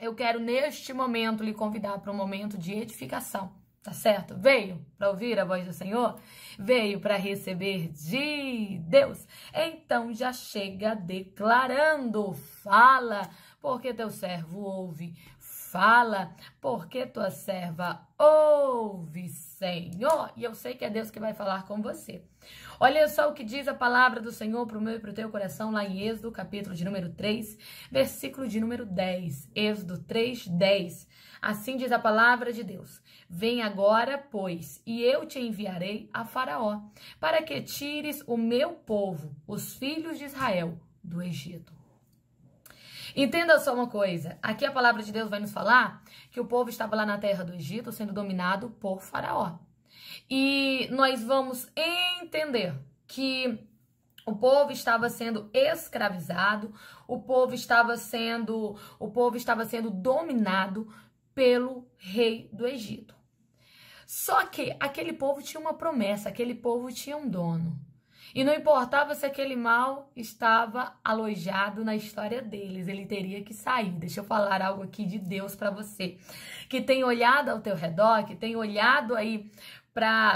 eu quero neste momento lhe convidar para um momento de edificação, tá certo? Veio para ouvir a voz do Senhor? Veio para receber de Deus? Então já chega declarando, fala, porque teu servo ouve, fala, porque tua serva ouve, Senhor. E eu sei que é Deus que vai falar com você. Olha só o que diz a palavra do Senhor para o meu e para o teu coração, lá em Êxodo, capítulo de número 3, versículo de número 10. Êxodo 3, 10. Assim diz a palavra de Deus: Vem agora, pois, e eu te enviarei a Faraó, para que tires o meu povo, os filhos de Israel, do Egito. Entenda só uma coisa. Aqui a palavra de Deus vai nos falar que o povo estava lá na terra do Egito sendo dominado por Faraó. E nós vamos entender que o povo estava sendo escravizado, o povo estava sendo, o povo estava sendo dominado pelo rei do Egito. Só que aquele povo tinha uma promessa, aquele povo tinha um dono. E não importava se aquele mal estava alojado na história deles, ele teria que sair. Deixa eu falar algo aqui de Deus para você, que tem olhado ao teu redor, que tem olhado aí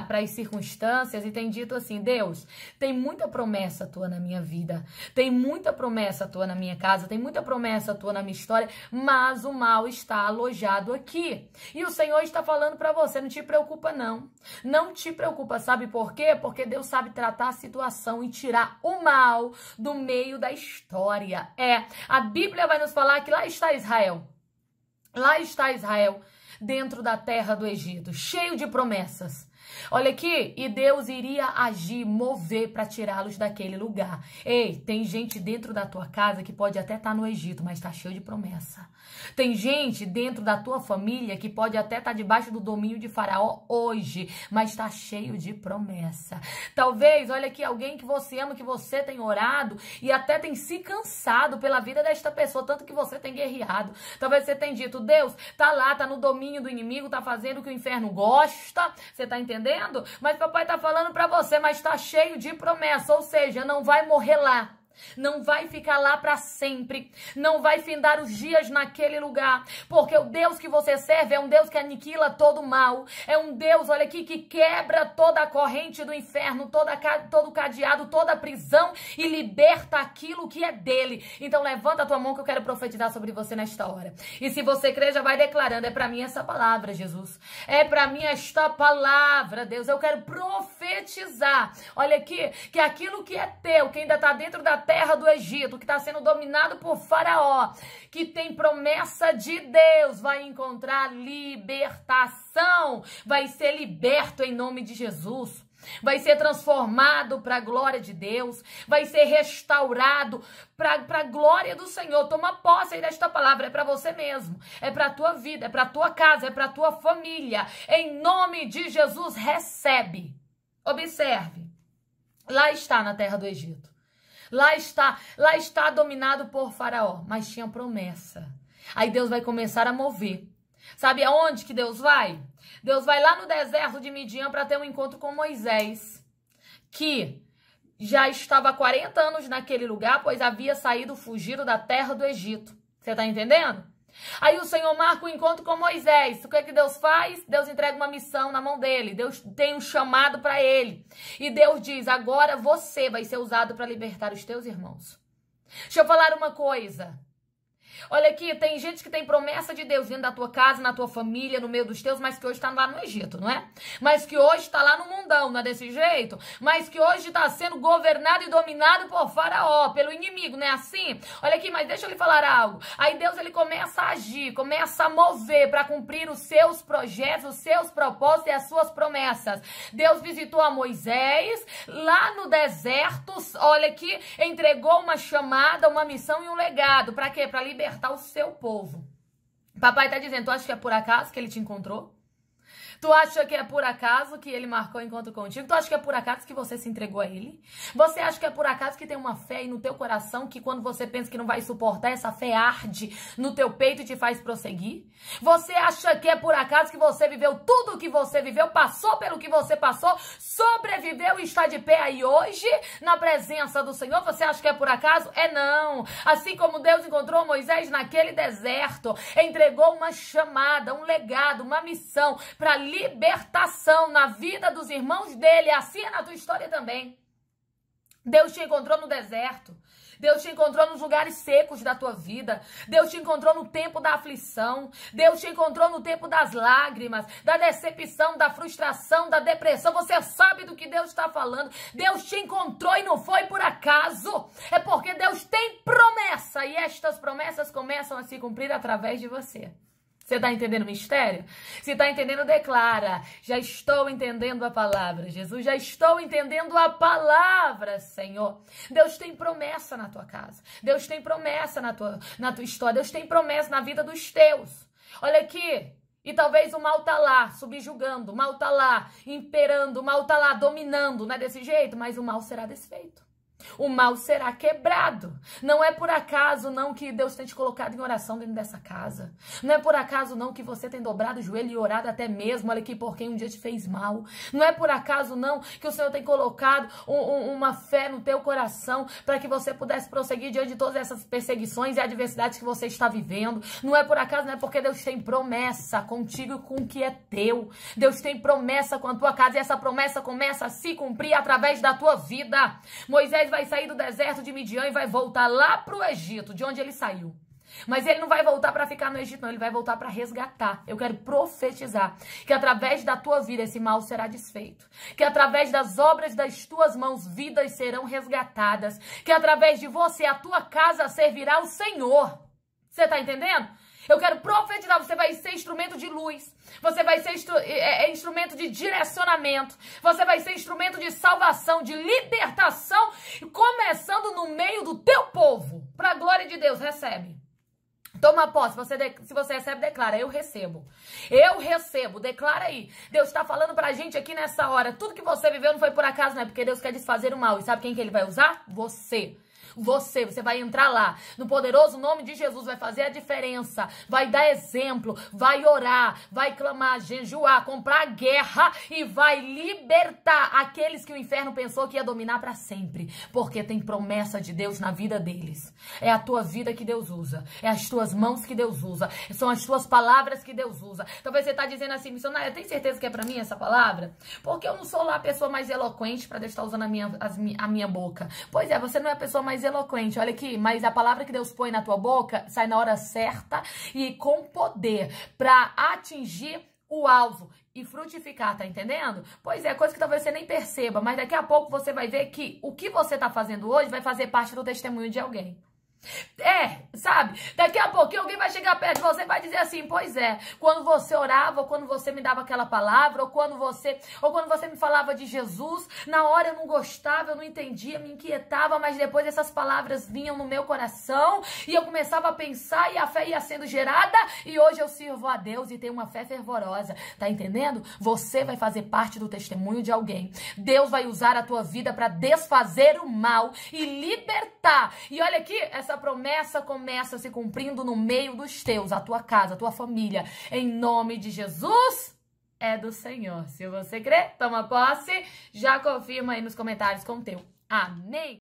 para as circunstâncias e tem dito assim: Deus, tem muita promessa tua na minha vida, tem muita promessa tua na minha casa, tem muita promessa tua na minha história, mas o mal está alojado aqui. E o Senhor está falando para você: não te preocupa, não. Não te preocupa, sabe por quê? Porque Deus sabe tratar a situação e tirar o mal do meio da história. É, a Bíblia vai nos falar que lá está Israel. Lá está Israel dentro da terra do Egito, cheio de promessas. Olha aqui, e Deus iria agir, mover para tirá-los daquele lugar. Ei, tem gente dentro da tua casa que pode até estar tá no Egito, mas está cheio de promessa. Tem gente dentro da tua família que pode até estar tá debaixo do domínio de Faraó hoje, mas está cheio de promessa. Talvez, olha aqui, alguém que você ama, que você tem orado e até tem se cansado pela vida desta pessoa, tanto que você tem guerreado. Talvez você tenha dito, Deus, tá lá, tá no domínio do inimigo, tá fazendo o que o inferno gosta. Você está entendendo? entendendo? Mas papai tá falando para você, mas tá cheio de promessa, ou seja, não vai morrer lá não vai ficar lá para sempre, não vai findar os dias naquele lugar, porque o Deus que você serve é um Deus que aniquila todo mal, é um Deus, olha aqui, que quebra toda a corrente do inferno, toda, todo o cadeado, toda a prisão e liberta aquilo que é dele. Então levanta a tua mão que eu quero profetizar sobre você nesta hora. E se você crê, já vai declarando, é para mim essa palavra, Jesus. É para mim esta palavra, Deus. Eu quero profetizar profetizar. Olha aqui, que aquilo que é teu, que ainda está dentro da terra do Egito, que está sendo dominado por Faraó, que tem promessa de Deus, vai encontrar libertação, vai ser liberto em nome de Jesus vai ser transformado para a glória de Deus, vai ser restaurado para a glória do Senhor. Toma posse aí desta palavra, é para você mesmo, é para a tua vida, é para a tua casa, é para a tua família. Em nome de Jesus, recebe. Observe. Lá está na terra do Egito. Lá está, lá está dominado por Faraó, mas tinha promessa. Aí Deus vai começar a mover. Sabe aonde que Deus vai? Deus vai lá no deserto de Midian para ter um encontro com Moisés, que já estava há 40 anos naquele lugar, pois havia saído fugido da terra do Egito. Você está entendendo? Aí o Senhor marca o um encontro com Moisés. O que é que Deus faz? Deus entrega uma missão na mão dele. Deus tem um chamado para ele. E Deus diz: agora você vai ser usado para libertar os teus irmãos. Deixa eu falar uma coisa. Olha aqui, tem gente que tem promessa de Deus dentro da tua casa, na tua família, no meio dos teus, mas que hoje está lá no Egito, não é? Mas que hoje está lá no mundão, não é desse jeito? Mas que hoje está sendo governado e dominado por faraó, pelo inimigo, não é assim? Olha aqui, mas deixa eu lhe falar algo. Aí Deus ele começa a agir, começa a mover para cumprir os seus projetos, os seus propósitos e as suas promessas. Deus visitou a Moisés lá no deserto, olha aqui, entregou uma chamada, uma missão e um legado. Para quê? Para libertar libertar o seu povo. Papai está dizendo, tu acha que é por acaso que ele te encontrou? Tu acha que é por acaso que ele marcou encontro contigo? Tu acha que é por acaso que você se entregou a ele? Você acha que é por acaso que tem uma fé aí no teu coração que quando você pensa que não vai suportar, essa fé arde no teu peito e te faz prosseguir? Você acha que é por acaso que você viveu tudo o que você viveu, passou pelo que você passou, sobreviveu e está de pé aí hoje na presença do Senhor? Você acha que é por acaso? É não. Assim como Deus encontrou Moisés naquele deserto, entregou uma chamada, um legado, uma missão para libertação na vida dos irmãos dele, assim é na tua história também. Deus te encontrou no deserto. Deus te encontrou nos lugares secos da tua vida. Deus te encontrou no tempo da aflição. Deus te encontrou no tempo das lágrimas, da decepção, da frustração, da depressão. Você sabe do que Deus está falando. Deus te encontrou e não foi por acaso. É porque Deus tem promessa e estas promessas começam a se cumprir através de você. Você está entendendo o mistério? Se está entendendo, declara. Já estou entendendo a palavra, Jesus. Já estou entendendo a palavra, Senhor. Deus tem promessa na tua casa. Deus tem promessa na tua, na tua história. Deus tem promessa na vida dos teus. Olha aqui. E talvez o mal tá lá, subjugando, o mal tá lá, imperando, o mal tá lá, dominando. Não é desse jeito, mas o mal será desfeito o mal será quebrado. Não é por acaso não que Deus tem te colocado em oração dentro dessa casa. Não é por acaso não que você tem dobrado o joelho e orado até mesmo, olha aqui, por quem um dia te fez mal. Não é por acaso não que o Senhor tem colocado um, um, uma fé no teu coração para que você pudesse prosseguir diante de todas essas perseguições e adversidades que você está vivendo. Não é por acaso, não é porque Deus tem promessa contigo e com o que é teu. Deus tem promessa com a tua casa e essa promessa começa a se cumprir através da tua vida. Moisés vai sair do deserto de Midian e vai voltar lá para o Egito, de onde ele saiu. Mas ele não vai voltar para ficar no Egito, não. Ele vai voltar para resgatar. Eu quero profetizar que através da tua vida esse mal será desfeito. Que através das obras das tuas mãos vidas serão resgatadas. Que através de você a tua casa servirá ao Senhor. Você está entendendo? Eu quero profetizar. Você vai ser instrumento de luz. Você vai ser instru é, é, é instrumento de direcionamento. Você vai ser instrumento de salvação, de libertação. Começando no meio do teu povo. Para a glória de Deus, recebe. Toma posse, você se você recebe, declara, eu recebo. Eu recebo, declara aí. Deus está falando para a gente aqui nessa hora, tudo que você viveu não foi por acaso, não é porque Deus quer desfazer o mal. E sabe quem que ele vai usar? Você você, você vai entrar lá. No poderoso nome de Jesus vai fazer a diferença, vai dar exemplo, vai orar, vai clamar, jejuar, comprar guerra e vai libertar aqueles que o inferno pensou que ia dominar para sempre, porque tem promessa de Deus na vida deles. É a tua vida que Deus usa, é as tuas mãos que Deus usa, são as tuas palavras que Deus usa. Talvez você tá dizendo assim, missionária, tem certeza que é para mim essa palavra? Porque eu não sou lá a pessoa mais eloquente para Deus estar tá usando a minha, as, a minha boca. Pois é, você não é a pessoa mais eloquente. Olha aqui, mas a palavra que Deus põe na tua boca sai na hora certa e com poder para atingir o alvo e frutificar, tá entendendo? Pois é, coisa que talvez você nem perceba, mas daqui a pouco você vai ver que o que você tá fazendo hoje vai fazer parte do testemunho de alguém. É, sabe? Daqui a pouquinho alguém vai chegar perto de você e vai dizer assim: "Pois é, quando você orava, ou quando você me dava aquela palavra, ou quando você, ou quando você me falava de Jesus, na hora eu não gostava, eu não entendia, me inquietava, mas depois essas palavras vinham no meu coração e eu começava a pensar e a fé ia sendo gerada e hoje eu sirvo a Deus e tenho uma fé fervorosa". Tá entendendo? Você vai fazer parte do testemunho de alguém. Deus vai usar a tua vida para desfazer o mal e libertar. E olha aqui essa essa promessa começa se cumprindo no meio dos teus, a tua casa, a tua família. Em nome de Jesus é do Senhor. Se você crê, toma posse, já confirma aí nos comentários com o teu. Amém.